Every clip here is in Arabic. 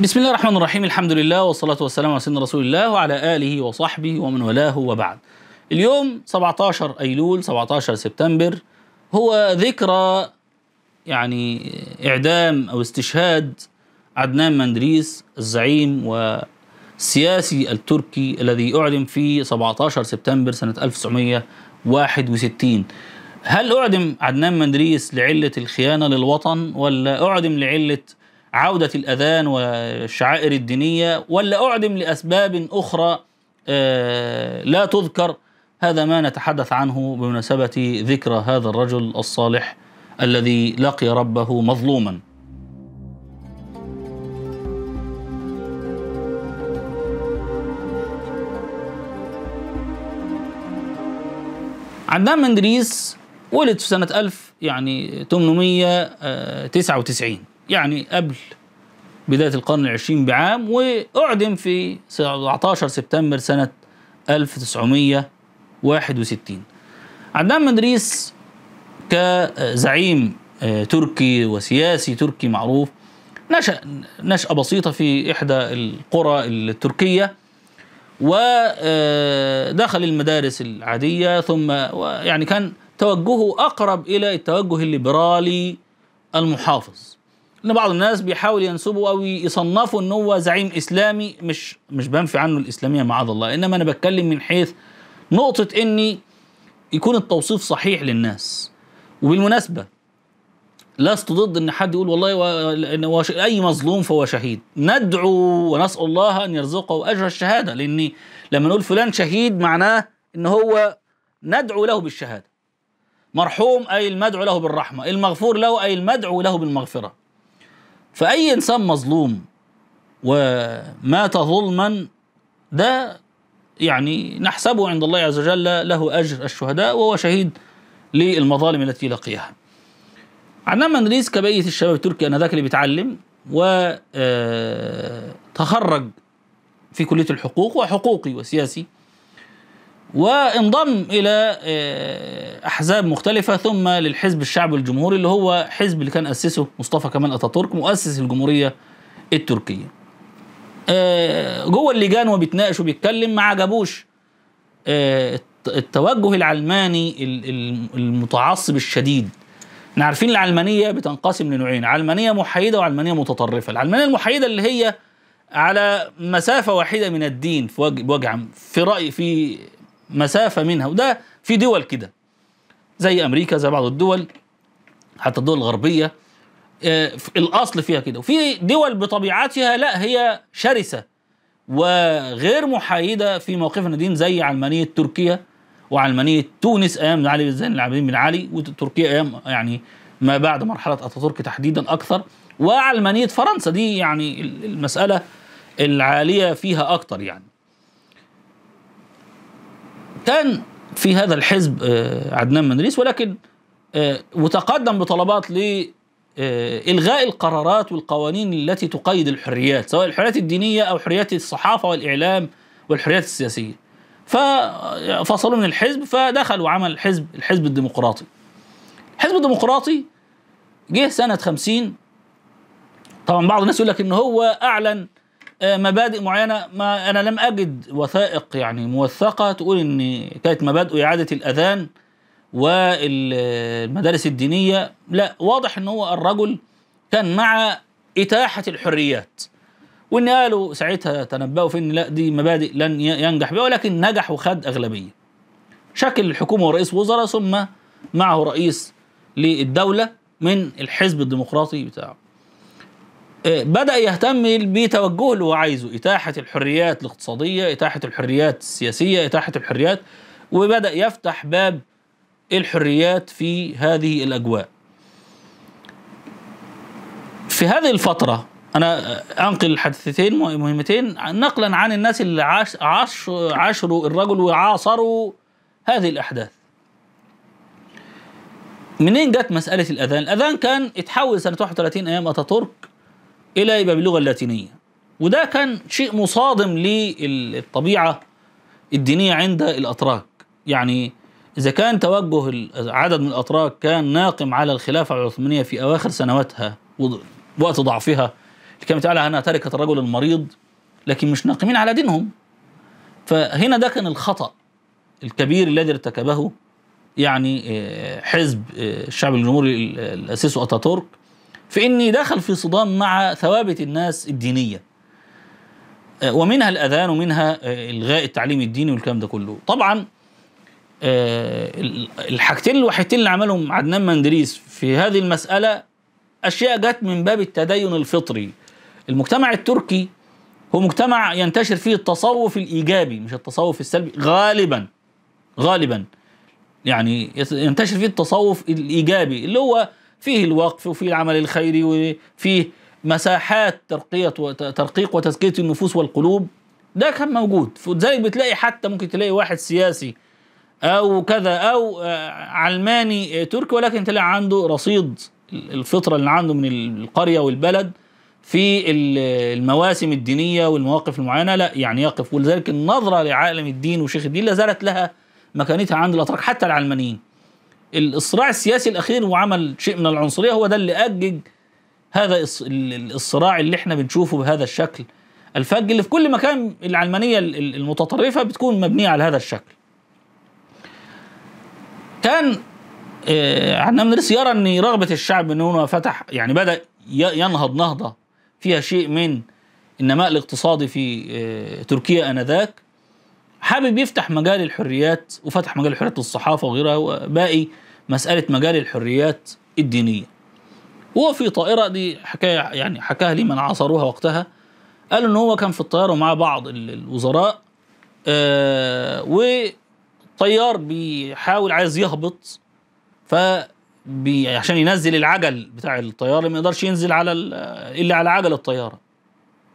بسم الله الرحمن الرحيم الحمد لله والصلاة والسلام على سيدنا رسول الله وعلى آله وصحبه ومن والاه وبعد اليوم 17 أيلول 17 سبتمبر هو ذكرى يعني إعدام أو استشهاد عدنان مندريس الزعيم والسياسي التركي الذي أعدم في 17 سبتمبر سنة 1961 هل أعدم عدنان مندريس لعلة الخيانة للوطن ولا أعدم لعلة عودة الأذان والشعائر الدينية ولا أعدم لأسباب أخرى آه، لا تذكر هذا ما نتحدث عنه بمناسبة ذكرى هذا الرجل الصالح الذي لقي ربه مظلوما عدنان مندريس ولد في سنة 1000 يعني 899 يعني قبل بداية القرن العشرين بعام وأعدم في 17 سبتمبر سنة 1961 عدنان مدريس كزعيم آه، تركي وسياسي تركي معروف نشأ نشأة بسيطة في إحدى القرى التركية ودخل آه، المدارس العادية ثم يعني كان توجهه أقرب إلى التوجه الليبرالي المحافظ ان بعض الناس بيحاول ينسبوا او يصنفوا ان هو زعيم اسلامي مش مش بنفي عنه الاسلاميه معاذ الله انما انا بتكلم من حيث نقطه اني يكون التوصيف صحيح للناس وبالمناسبه لست ضد ان حد يقول والله و... و... اي مظلوم فهو شهيد ندعو ونسال الله ان يرزقه اجر الشهاده لان لما نقول فلان شهيد معناه ان هو ندعو له بالشهاده مرحوم اي المدعو له بالرحمه المغفور له اي المدعو له بالمغفره فأي إنسان مظلوم ومات ظلما ده يعني نحسبه عند الله عز وجل له أجر الشهداء وهو شهيد للمظالم التي لقيها عدنان مندريس كبيت الشباب التركي آنذاك اللي بيتعلم وتخرج آه، في كلية الحقوق وحقوقي وسياسي وانضم الى آه، احزاب مختلفه ثم للحزب الشعبي الجمهوري اللي هو حزب اللي كان اسسه مصطفى كمال اتاتورك مؤسس الجمهوريه التركيه. آه، جوه اللجان وبيتناقش وبيتكلم ما عجبوش آه، التوجه العلماني المتعصب الشديد. احنا عارفين العلمانيه بتنقسم لنوعين، علمانيه محايده وعلمانيه متطرفه، العلمانيه المحايده اللي هي على مسافة واحدة من الدين في وجه, في رأي في مسافة منها وده في دول كده زي أمريكا زي بعض الدول حتى الدول الغربية آه، الأصل فيها كده وفي دول بطبيعتها لا هي شرسة وغير محايدة في موقفنا دين زي علمانية تركيا وعلمانية تونس أيام علي بن زين العابدين بن علي وتركيا أيام يعني ما بعد مرحلة أتاتورك تحديدا أكثر وعلمانية فرنسا دي يعني المسألة العالية فيها أكثر يعني كان في هذا الحزب آه، عدنان منريس ولكن وتقدم آه، بطلبات ل آه، الغاء القرارات والقوانين التي تقيد الحريات سواء الحريات الدينيه او حريات الصحافه والاعلام والحريات السياسيه ففصلوا من الحزب فدخل وعمل حزب الحزب الديمقراطي الحزب الديمقراطي جه سنه 50 طبعا بعض الناس يقول لك ان هو اعلن آه، مبادئ معينه ما انا لم اجد وثائق يعني موثقه تقول ان كانت مبادئ اعاده الاذان والمدارس الدينيه لا واضح ان هو الرجل كان مع اتاحه الحريات وان قالوا ساعتها تنبؤوا في ان لا دي مبادئ لن ينجح بها ولكن نجح وخد اغلبيه شكل الحكومه ورئيس وزراء ثم معه رئيس للدوله من الحزب الديمقراطي بتاعه إيه، بدأ يهتم بتوجه اللي هو عايزه إتاحة الحريات الاقتصادية إتاحة الحريات السياسية إتاحة الحريات وبدأ يفتح باب الحريات في هذه الأجواء في هذه الفترة أنا أنقل حدثتين مهمتين نقلا عن الناس اللي عاش عاش عاشروا الرجل وعاصروا هذه الأحداث منين جت مسألة الأذان؟ الأذان كان اتحول سنة 31 أيام أتاتورك الى يبقى باللغه اللاتينيه وده كان شيء مصادم للطبيعه الدينيه عند الاتراك يعني اذا كان توجه عدد من الاتراك كان ناقم على الخلافه العثمانيه في اواخر سنواتها وقت ضعفها اللي كانت على انها تركت الرجل المريض لكن مش ناقمين على دينهم فهنا ده كان الخطا الكبير الذي ارتكبه يعني آه، حزب آه، الشعب الجمهوري اللي اسسه اتاتورك في إني دخل في صدام مع ثوابت الناس الدينية آه، ومنها الأذان ومنها آه، إلغاء التعليم الديني والكلام ده كله طبعا آه، الحاجتين الوحيدتين اللي عملهم عدنان مندريس في هذه المسألة أشياء جت من باب التدين الفطري المجتمع التركي هو مجتمع ينتشر فيه التصوف الإيجابي مش التصوف السلبي غالبا غالبا يعني ينتشر فيه التصوف الإيجابي اللي هو فيه الوقف وفيه العمل الخيري وفيه مساحات ترقية ترقيق وتزكية النفوس والقلوب ده كان موجود فلذلك بتلاقي حتى ممكن تلاقي واحد سياسي او كذا او آه، علماني آه، تركي ولكن تلاقي عنده رصيد الفطرة اللي عنده من القرية والبلد في المواسم الدينية والمواقف المعينة لا يعني يقف ولذلك النظرة لعالم الدين وشيخ الدين لا زالت لها مكانتها عند الأتراك حتى العلمانيين الصراع السياسي الاخير وعمل شيء من العنصريه هو ده اللي اجج هذا الصراع اللي احنا بنشوفه بهذا الشكل الفج اللي في كل مكان العلمانيه المتطرفه بتكون مبنيه على هذا الشكل. كان عندنا من يرى ان رغبه الشعب ان هو فتح يعني بدا ينهض نهضه فيها شيء من النماء الاقتصادي في آه، تركيا انذاك حابب يفتح مجال الحريات وفتح مجال الحريات للصحافه وغيرها وباقي مساله مجال الحريات الدينيه. وهو في طائره دي حكايه يعني حكاها لي من عاصروها وقتها قالوا ان هو كان في الطياره مع بعض الوزراء آه وطيار بيحاول عايز يهبط ف عشان ينزل العجل بتاع الطياره ما يقدرش ينزل على الا على عجل الطياره.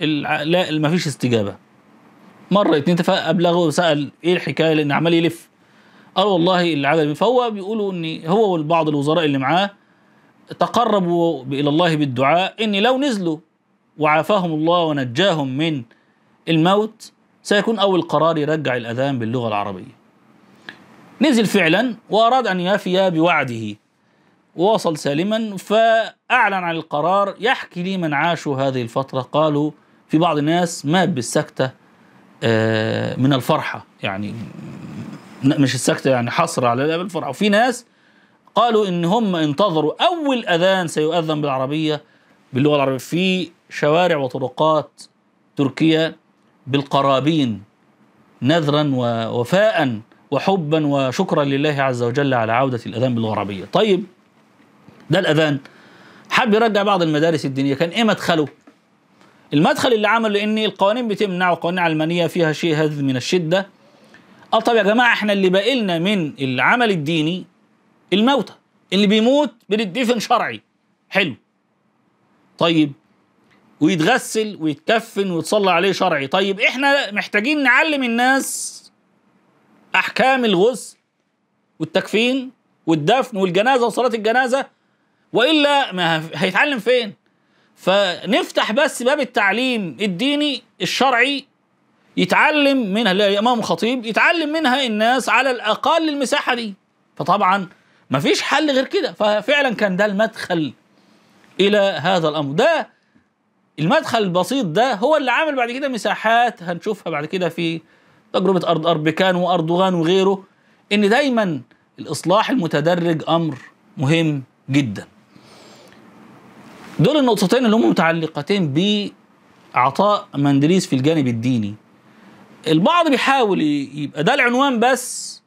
لا مفيش استجابه مره اتنين تفاق ابلغه سال ايه الحكايه لان عمال يلف قال والله العدد فهو بيقولوا ان هو والبعض الوزراء اللي معاه تقربوا الى الله بالدعاء ان لو نزلوا وعافاهم الله ونجاهم من الموت سيكون اول قرار يرجع الاذان باللغه العربيه. نزل فعلا واراد ان يفي بوعده ووصل سالما فاعلن عن القرار يحكي لي من عاشوا هذه الفتره قالوا في بعض الناس مات بالسكته آه، من الفرحه يعني مش السكتة يعني حصر على الأب الفرحة وفي ناس قالوا إن هم انتظروا أول أذان سيؤذن بالعربية باللغة العربية في شوارع وطرقات تركيا بالقرابين نذرا ووفاء وحبا وشكرا لله عز وجل على عودة الأذان باللغة العربية طيب ده الأذان حب يرجع بعض المدارس الدينية كان إيه مدخله المدخل اللي عمله ان القوانين بتمنع القوانين العلمانيه فيها شيء هذ من الشده اه طب يا جماعه احنا اللي باقي لنا من العمل الديني الموتى اللي بيموت بندفن شرعي حلو طيب ويتغسل ويتكفن ويتصلى عليه شرعي طيب احنا محتاجين نعلم الناس احكام الغسل والتكفين والدفن والجنازه وصلاه الجنازه والا ما هيتعلم فين فنفتح بس باب التعليم الديني الشرعي يتعلم منها الامام خطيب يتعلم منها الناس على الاقل المساحه دي فطبعا مفيش حل غير كده ففعلا كان ده المدخل الى هذا الامر ده المدخل البسيط ده هو اللي عامل بعد كده مساحات هنشوفها بعد كده في تجربه ارض اربكان واردوغان وغيره ان دايما الاصلاح المتدرج امر مهم جدا دول النقطتين اللي هم متعلقتين بعطاء مندريس في الجانب الديني البعض بيحاول يبقى ده العنوان بس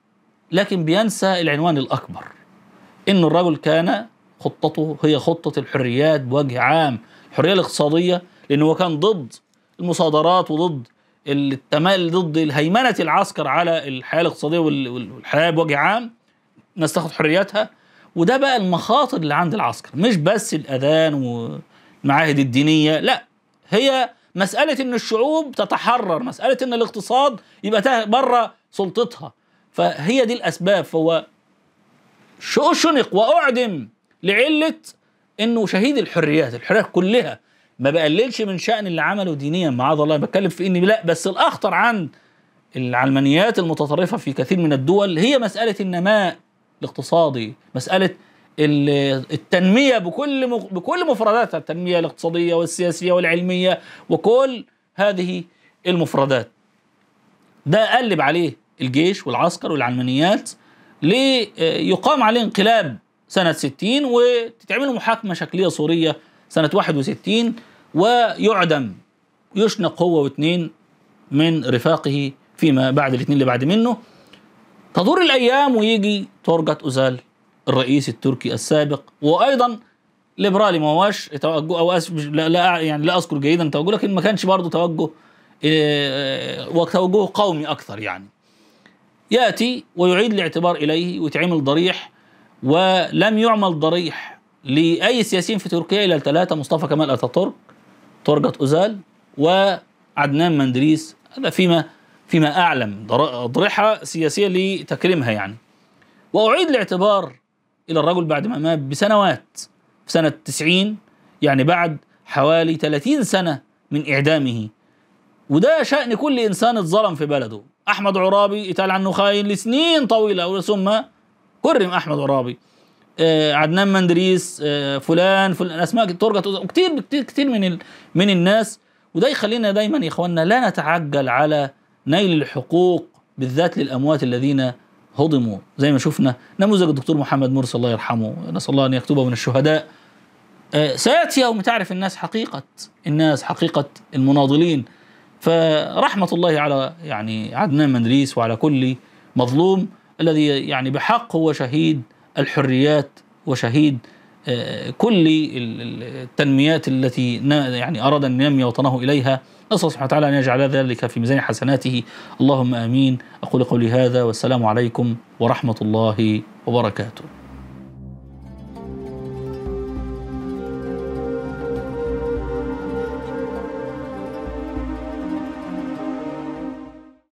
لكن بينسى العنوان الأكبر إن الرجل كان خطته هي خطة الحريات بوجه عام الحرية الاقتصادية لأن هو كان ضد المصادرات وضد التمال ضد هيمنة العسكر على الحياة الاقتصادية والحياة بوجه عام الناس تاخد حرياتها وده بقى المخاطر اللي عند العسكر مش بس الاذان والمعاهد الدينيه لا هي مساله ان الشعوب تتحرر مساله ان الاقتصاد يبقى بره سلطتها فهي دي الاسباب فهو شنق واعدم لعله انه شهيد الحريات الحريات كلها ما بقللش من شان اللي عمله دينيا معاذ الله بتكلم في اني لا بس الاخطر عند العلمانيات المتطرفه في كثير من الدول هي مساله النماء الاقتصادي مساله التنميه بكل بكل مفرداتها التنميه الاقتصاديه والسياسيه والعلميه وكل هذه المفردات ده قلب عليه الجيش والعسكر والعلمانيات ليقام عليه انقلاب سنة 60 وتتعمل محاكمة شكلية صورية سنة 61 ويعدم يشنق هو واثنين من رفاقه فيما بعد الاثنين اللي بعد منه تدور الايام ويجي تورجت اوزال الرئيس التركي السابق وايضا ليبرالي ما هواش توجه او لا, لا يعني لا اذكر جيدا توجهه لكن ما كانش برضه توجه آه، آه، وتوجهه قومي اكثر يعني ياتي ويعيد الاعتبار اليه ويتعمل ضريح ولم يعمل ضريح لاي سياسيين في تركيا الا الثلاثه مصطفى كمال اتاتورك تورجت اوزال وعدنان مندريس هذا فيما فيما أعلم أضرحة سياسية لتكريمها يعني وأعيد الاعتبار إلى الرجل بعد ما مات بسنوات في سنة 90 يعني بعد حوالي 30 سنة من إعدامه وده شأن كل إنسان اتظلم في بلده أحمد عرابي اتقال عنه خاين لسنين طويلة ثم كرم أحمد عرابي آه عدنان مندريس آه فلان فلان أسماء ترجت كتير كتير كتير من من الناس وده يخلينا دايما يا إخواننا لا نتعجل على نيل الحقوق بالذات للأموات الذين هضموا زي ما شفنا نموذج الدكتور محمد مرسي الله يرحمه نسأل الله أن يكتبه من الشهداء آه، سيأتي يوم تعرف الناس حقيقة الناس حقيقة المناضلين فرحمة الله على يعني عدنان مدريس وعلى كل مظلوم الذي يعني بحق هو شهيد الحريات وشهيد كل التنميات التي يعني أراد أن ينمي وطنه إليها نسأل سبحانه وتعالى أن يجعل ذلك في ميزان حسناته اللهم آمين أقول قولي هذا والسلام عليكم ورحمة الله وبركاته